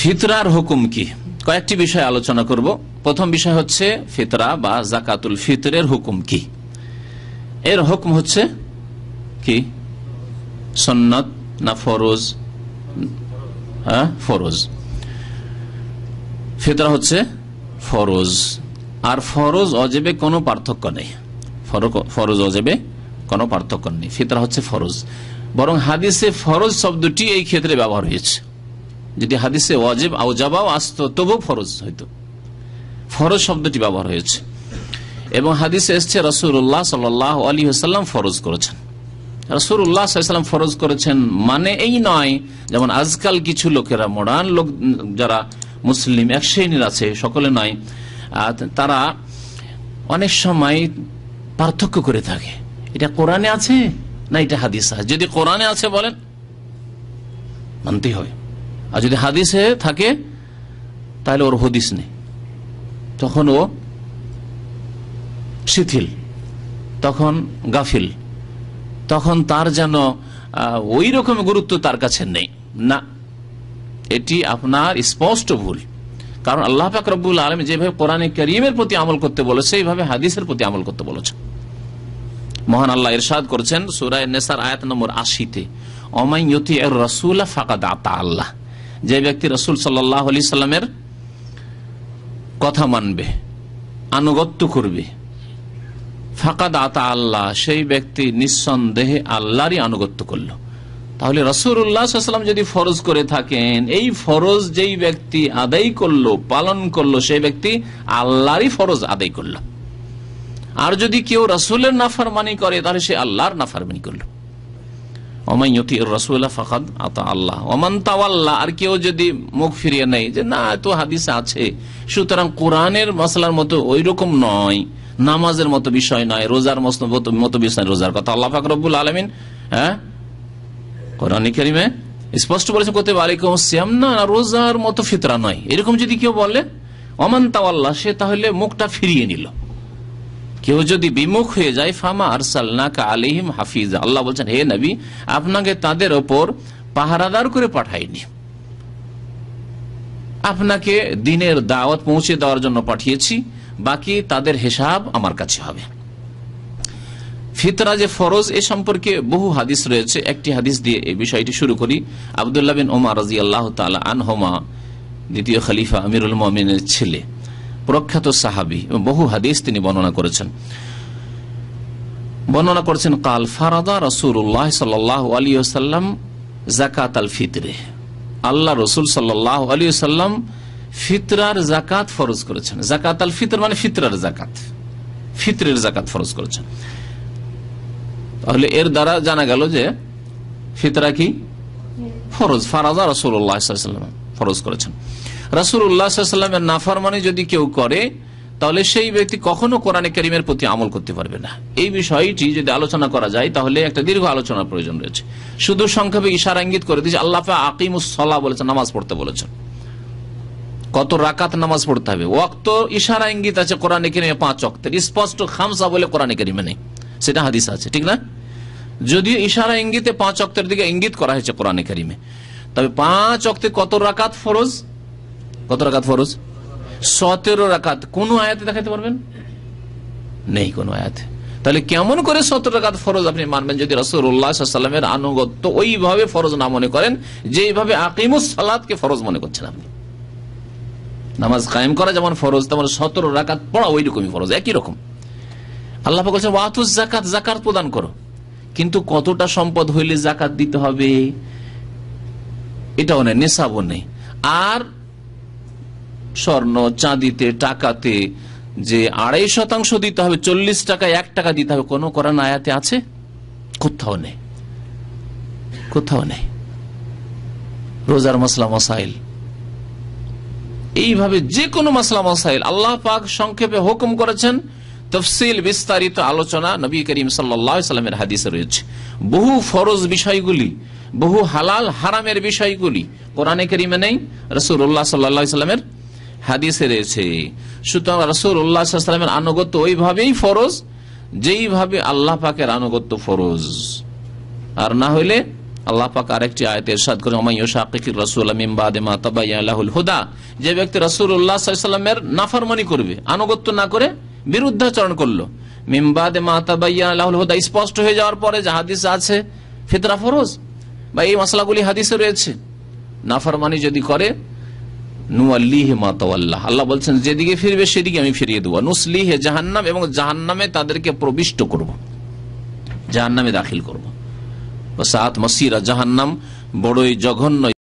ফিতরার হুকুম কি কয়েকটি বিষয় আলোচনা করব প্রথম বিষয় হচ্ছে ফিতরা বা জাকাতুল ফিতরের হুকুম কি এর হুকুম হচ্ছে কি সন্নত না ফরোজ হ্যাঁ ফিতরা হচ্ছে ফরোজ আর ফরোজ অজেবে কোনো পার্থক্য নেই ফরোজ অজেবে কোনো পার্থক্য নেই ফিতরা হচ্ছে ফরোজ বরং হাদিসে ফরজ শব্দটি এই ক্ষেত্রে ব্যবহার হয়েছে যদি হাদিসে ওয়াজিব আওজাবাও আসত তবু ফরজ হয়তো ফরজ শব্দটি ব্যবহার হয়েছে এবং হাদিসে এসছে রসুল্লাহ সাল আলী হাসাল্লাম ফরজ করেছেন রসুল্লাহ ফরজ করেছেন মানে এই নয় যেমন আজকাল কিছু লোকেরা মডার্ন লোক যারা মুসলিম এক শ্রেণীর আছে সকলে নয় তারা অনেক সময় পার্থক্য করে থাকে এটা কোরআনে আছে না এটা হাদিস আছে যদি কোরআনে আছে বলেন মানতেই হবে আর যদি হাদিসে থাকে তাহলে ওর হদিস নেই তখন ও শিথিল তখন গাফিল তখন তার যেন ওই রকম গুরুত্ব তার কাছে নেই না এটি আপনার স্পষ্ট ভুল কারণ আল্লাহ ফাকরুল আলম যেভাবে কোরআনে করিমের প্রতি আমল করতে বলেছে এইভাবে হাদিসের প্রতি আমল করতে বলেছে মহান আল্লাহ ইরশাদ করেছেন সুরায় নেসার আয়াত নম্বর আশিতে অমাইয়তি রসুল্লাহ ফাঁকা দাতা আল্লাহ যে ব্যক্তি রসুল সাল্লাহ আলি সাল্লামের কথা মানবে আনুগত্য করবে ফাঁকা দাতা আল্লাহ সেই ব্যক্তি নিঃসন্দেহে আল্লাহরই আনুগত্য করল তাহলে রসুল্লাহাম যদি ফরজ করে থাকেন এই ফরজ যেই ব্যক্তি আদায় করলো পালন করলো সেই ব্যক্তি আল্লাহরই ফরজ আদায় করলো আর যদি কেউ রসুলের নাফারমানি করে তাহলে সে আল্লাহর নাফারমানি করলো অমাইয়তি রসুল্লাহ ফাকাদ আতা আল্লাহ অমান আর কেউ যদি মুখ ফিরিয়ে নেয় যে না তো হাদিস আছে সুতরাং কোরআনের মশলার মতো ওই রকম নয় নামাজের মতো বিষয় নয় রোজার মতো বিষয় রোজার কথা আল্লাহ ফাকরুল আলমিন হ্যাঁ কোরআন করিমে স্পষ্ট বলেছেন করতে আলাইকুম সিয়াম না রোজার মতো ফিতরা নয় এরকম যদি কেউ বলে অমান তাওয়াল্লাহ সে তাহলে মুখটা ফিরিয়ে নিল কেউ যদি বিমুখ হয়ে যায় ফামা আরসাল্লাকা আলিহিম হাফিজ আল্লাহ বলছেন হে নবী আপনাকে তাদের ওপর পাহারাদার করে পাঠায়নি আপনাকে দিনের দাওয়াত পৌঁছে দেওয়ার জন্য পাঠিয়েছি বাকি তাদের হিসাব আমার কাছে হবে ফিতরা যে ফরজ এ সম্পর্কে বহু হাদিস রয়েছে একটি হাদিস দিয়ে এই বিষয়টি শুরু করি আবদুল্লাহ বিন ওমা রাজি আল্লাহ তালা আনহমা দ্বিতীয় খালিফা আমিরুল মমিনের ছেলে প্রখ্যাত সাহাবি বহু হাদিস তিনি বর্ণনা করেছেন বর্ণনা করেছেন কাল ফারাদা রসুল্লাহ সাল্লাহ আলী সাল্লাম জাকাত আল ফিতরে আল্লাহ রসুল সাল্লাহ আলী সাল্লাম ফিতরার জাকাত ফরজ করেছেন জাকাত আল ফিতর মানে ফিতরার জাকাত ফিতরের জাকাত ফরজ করেছেন তাহলে এর দ্বারা জানা গেল যে ফিতরা কি ফরজ ফারাজা রসুল্লাহ সাল্লাম ফরজ করেছেন রাসুল উল্লাহামের নাফার মানে যদি কেউ করে তাহলে সেই ব্যক্তি কখনো কোরআনে করিমের প্রতি আমল করতে পারবে না এই বিষয়টি যদি আলোচনা করা যায় তাহলে একটা দীর্ঘ আলোচনার প্রয়োজন রয়েছে শুধু সংক্ষেপে ইশারা ইঙ্গিত করে দিয়েছে আল্লাহা আকিমুসলা বলেছেন নামাজ পড়তে বলেছেন কত রাকাত নামাজ পড়তে হবে অক্ত ইশারা ইঙ্গিত আছে কোরআনে করিমে পাঁচ অক্তের স্পষ্ট খামসা বলে কোরআনে করিমে নেই সেটা হাদিস আছে ঠিক না যদিও ইশারা ইঙ্গিতে পাঁচ অক্তের দিকে ইঙ্গিত করা হয়েছে কোরআনে করিমে তবে পাঁচ অক্তে কত রাকাত ফরজ কত রাকাত ফরজ সতেরো রাকাত কোন আয়াতে দেখাতে পারবেন নেই কোন আয়াতে তাহলে কেমন করে সতেরো রাকাত ফরজ আপনি মানবেন যদি রসুলের আনুগত্য ওইভাবে ফরজ না মনে করেন যেভাবে আকিমুস সালাদকে ফরজ মনে করছেন আপনি নামাজ কায়েম করা যেমন ফরজ তেমন সতেরো রাকাত পড়া ওই রকমই ফরজ একই রকম আল্লাহ বলছেন ওয়াতুস জাকাত জাকাত প্রদান করো কিন্তু কতটা সম্পদ হইলে জাকাত দিতে হবে এটাও নেই নেশাবও নেই আর স্বর্ণ চাঁদিতে টাকাতে যে আড়াই শতাংশ দিতে হবে চল্লিশ টাকা এক টাকা দিতে হবে কোনো করান আয়াতে আছে কোথাও নেই কোথাও নেই রোজার মশলা মশাইল এইভাবে যে কোনো মশলা মশাইল আল্লাহ পাক সংক্ষেপে হুকুম করেছেন তফসিল বিস্তারিত আলোচনা নবী করিম সাল্লামের হাদিসে রয়েছে বহু ফরজ বিষয়গুলি বহু হালাল হারামের বিষয়গুলি কোরআনে কেরিমে নেই রসুল্লাহ সাল্লামের হাদিসে রয়েছে সুতরাং রসুল্লাহামের আনুগত্য ওইভাবেই ফরজ যেইভাবে আল্লাহ পাকের আনুগত্য ফরজ আর না হইলে আল্লাহ পাক আরেকটি আয়তের এরশাদ করে শাকিকির রাসূল মিন বাদে হুদা যে ব্যক্তি রাসূলুল্লাহ সাল্লাল্লাহু আলাইহি করবে আনুগত্য না করে বিরুদ্ধাচরণ করলো মিমবাদ মাতাবাইয়া মা হুদা স্পষ্ট হয়ে যাওয়ার পরে যাহাদিস আছে ফিতরা ফরোজ বা এই মশলাগুলি হাদিসে রয়েছে নাফরমানি যদি করে আল্লাহ বলছেন যেদিকে ফিরবে সেদিকে আমি ফিরিয়ে দেবো নুসলি হে জাহান্নাম এবং জাহান্নামে তাদেরকে প্রবিষ্ট করব। জাহান্নামে দাখিল করবো সাত মসিরা জাহান্নাম বড়ই জঘন্য